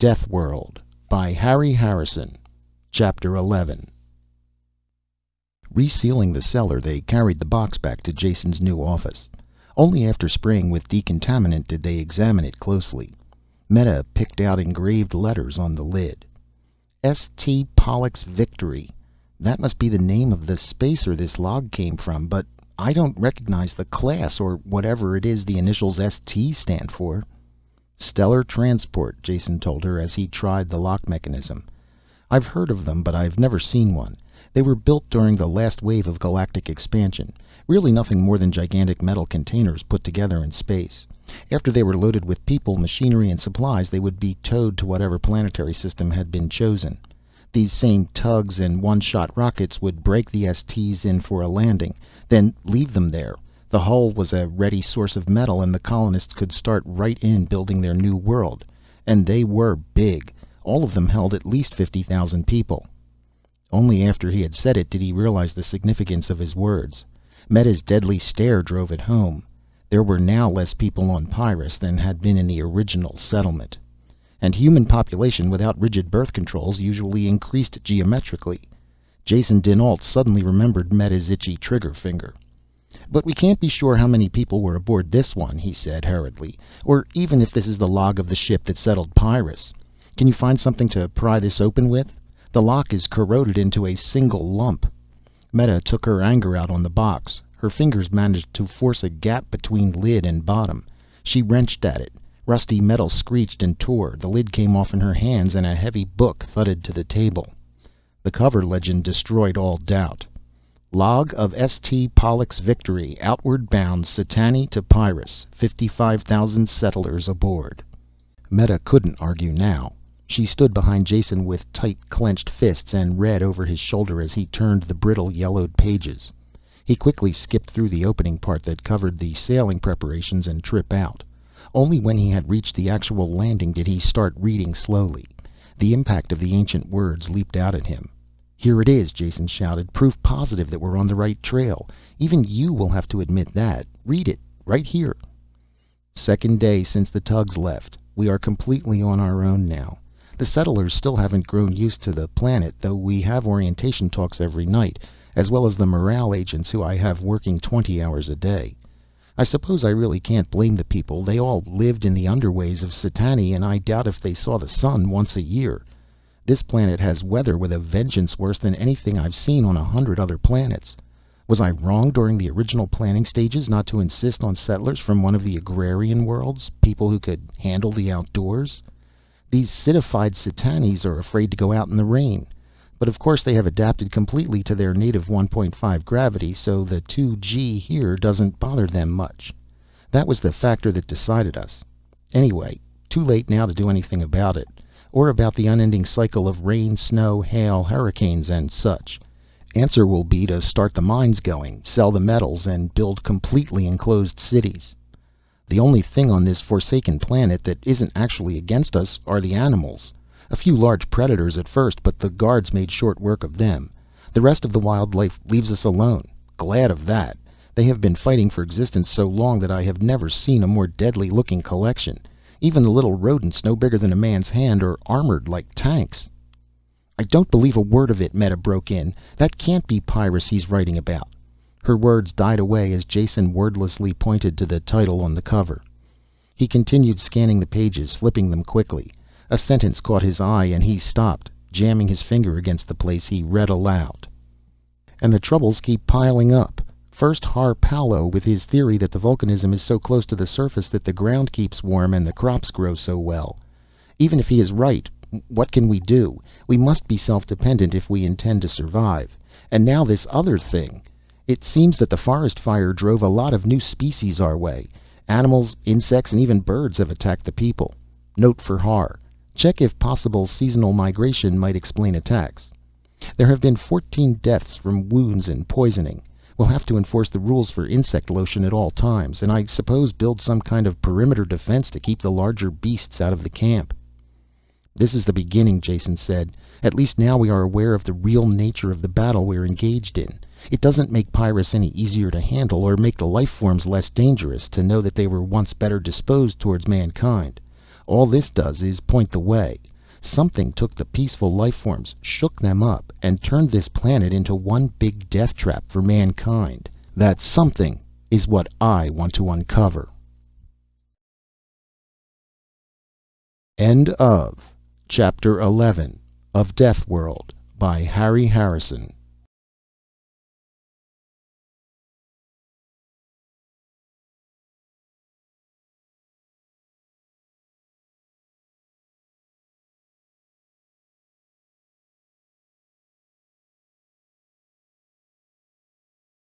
DEATH WORLD By Harry Harrison Chapter 11 Resealing the cellar, they carried the box back to Jason's new office. Only after spraying with decontaminant did they examine it closely. Meta picked out engraved letters on the lid. S.T. Pollux Victory. That must be the name of the spacer this log came from, but I don't recognize the class or whatever it is the initials S.T. stand for. "Stellar Transport," Jason told her as he tried the lock mechanism. "I've heard of them, but I've never seen one. They were built during the last wave of galactic expansion. Really nothing more than gigantic metal containers put together in space. After they were loaded with people, machinery and supplies they would be towed to whatever planetary system had been chosen. These same tugs and one shot rockets would break the STs in for a landing, then leave them there. The hull was a ready source of metal and the colonists could start right in building their new world. And they were big. All of them held at least fifty thousand people. Only after he had said it did he realize the significance of his words. Meta's deadly stare drove it home. There were now less people on Pyrrus than had been in the original settlement. And human population without rigid birth controls usually increased geometrically. Jason dinAlt suddenly remembered Meta's itchy trigger finger. "But we can't be sure how many people were aboard this one," he said hurriedly, "or even if this is the log of the ship that settled Pyrrus. Can you find something to pry this open with? The lock is corroded into a single lump." Meta took her anger out on the box. Her fingers managed to force a gap between lid and bottom. She wrenched at it. Rusty metal screeched and tore, the lid came off in her hands and a heavy book thudded to the table. The cover legend destroyed all doubt. Log of S.T. Pollux Victory, outward bound Setani to Pyrrus. 55,000 settlers aboard. Meta couldn't argue now. She stood behind Jason with tight clenched fists and read over his shoulder as he turned the brittle yellowed pages. He quickly skipped through the opening part that covered the sailing preparations and trip out. Only when he had reached the actual landing did he start reading slowly. The impact of the ancient words leaped out at him. "Here it is," Jason shouted. "Proof positive that we're on the right trail. Even you will have to admit that. Read it. Right here." "Second day since the tugs left. We are completely on our own now. The settlers still haven't grown used to the planet, though we have orientation talks every night, as well as the morale agents who I have working twenty hours a day. I suppose I really can't blame the people. They all lived in the underways of Satani, and I doubt if they saw the sun once a year. This planet has weather with a vengeance worse than anything I've seen on a hundred other planets. Was I wrong during the original planning stages not to insist on settlers from one of the agrarian worlds, people who could handle the outdoors? These citified Setanians are afraid to go out in the rain. But of course they have adapted completely to their native 1.5 gravity, so the 2G here doesn't bother them much. That was the factor that decided us. Anyway, too late now to do anything about it or about the unending cycle of rain, snow, hail, hurricanes and such. Answer will be to start the mines going, sell the metals and build completely enclosed cities. The only thing on this forsaken planet that isn't actually against us are the animals. A few large predators at first, but the guards made short work of them. The rest of the wildlife leaves us alone. Glad of that. They have been fighting for existence so long that I have never seen a more deadly looking collection. Even the little rodents, no bigger than a man's hand, are armored like tanks." "I don't believe a word of it," Meta broke in. "That can't be Pyrrus he's writing about." Her words died away as Jason wordlessly pointed to the title on the cover. He continued scanning the pages, flipping them quickly. A sentence caught his eye and he stopped. Jamming his finger against the place he read aloud: "And the troubles keep piling up. First Har Palo with his theory that the vulcanism is so close to the surface that the ground keeps warm and the crops grow so well. Even if he is right, what can we do? We must be self-dependent if we intend to survive. And now this other thing. It seems that the forest fire drove a lot of new species our way. Animals, insects, and even birds have attacked the people. Note for Har. Check if possible seasonal migration might explain attacks. There have been 14 deaths from wounds and poisoning. We'll have to enforce the rules for insect lotion at all times, and I suppose build some kind of perimeter defense to keep the larger beasts out of the camp." "This is the beginning," Jason said. "At least now we are aware of the real nature of the battle we're engaged in. It doesn't make Pyrrus any easier to handle, or make the life forms less dangerous, to know that they were once better disposed towards mankind. All this does is point the way. Something took the peaceful life forms, shook them up, and turned this planet into one big death trap for mankind. That something is what I want to uncover. End of Chapter 11 of Death World by Harry Harrison